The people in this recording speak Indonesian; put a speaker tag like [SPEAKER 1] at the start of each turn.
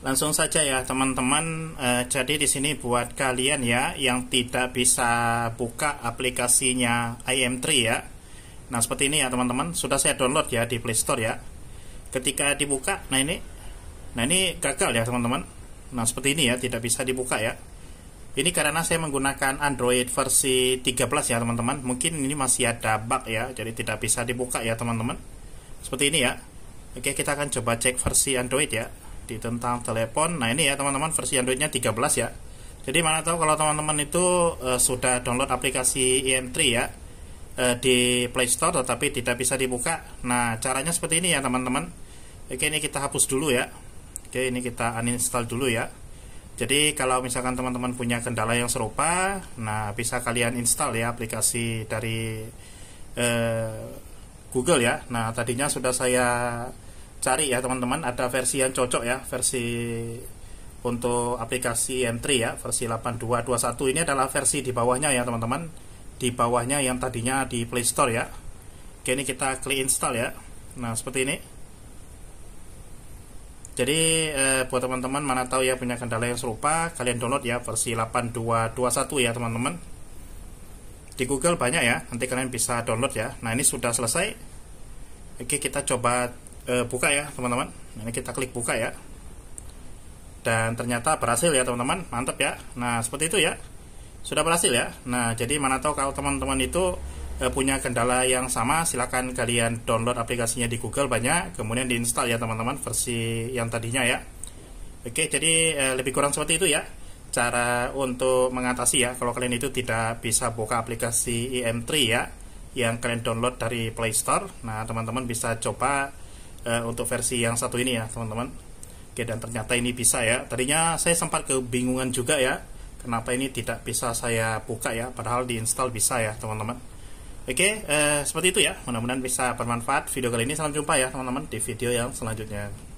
[SPEAKER 1] Langsung saja ya teman-teman. Eh, jadi di sini buat kalian ya yang tidak bisa buka aplikasinya IM3 ya. Nah seperti ini ya teman-teman. Sudah saya download ya di Play Store ya. Ketika dibuka, nah ini, nah ini gagal ya teman-teman. Nah seperti ini ya tidak bisa dibuka ya. Ini karena saya menggunakan Android versi 13 ya teman-teman. Mungkin ini masih ada bug ya. Jadi tidak bisa dibuka ya teman-teman. Seperti ini ya. Oke kita akan coba cek versi Android ya di tentang telepon. Nah ini ya teman-teman versi Androidnya 13 ya. Jadi mana tahu kalau teman-teman itu e, sudah download aplikasi IM3 ya e, di Play Store tetapi tidak bisa dibuka. Nah caranya seperti ini ya teman-teman. Oke ini kita hapus dulu ya. Oke ini kita uninstall dulu ya. Jadi kalau misalkan teman-teman punya kendala yang serupa, nah bisa kalian install ya aplikasi dari e, Google ya. Nah tadinya sudah saya cari ya teman-teman ada versi yang cocok ya versi untuk aplikasi M3 ya versi 8221 ini adalah versi di bawahnya ya teman-teman di bawahnya yang tadinya di Play Store ya Oke ini kita klik install ya nah seperti ini jadi eh, buat teman-teman mana tahu ya punya kendala yang serupa kalian download ya versi 8221 ya teman-teman di Google banyak ya nanti kalian bisa download ya nah ini sudah selesai Oke kita coba e, buka ya teman-teman ini kita klik buka ya dan ternyata berhasil ya teman-teman mantap ya nah seperti itu ya sudah berhasil ya nah jadi mana tahu kalau teman-teman itu e, punya kendala yang sama silahkan kalian download aplikasinya di Google banyak kemudian diinstal ya teman-teman versi yang tadinya ya oke jadi e, lebih kurang seperti itu ya cara untuk mengatasi ya kalau kalian itu tidak bisa buka aplikasi IM3 ya yang kalian download dari Play Store. Nah, teman-teman bisa coba uh, untuk versi yang satu ini ya teman-teman oke dan ternyata ini bisa ya tadinya saya sempat kebingungan juga ya kenapa ini tidak bisa saya buka ya padahal diinstal bisa ya teman-teman oke uh, seperti itu ya mudah-mudahan bisa bermanfaat video kali ini sampai jumpa ya teman-teman di video yang selanjutnya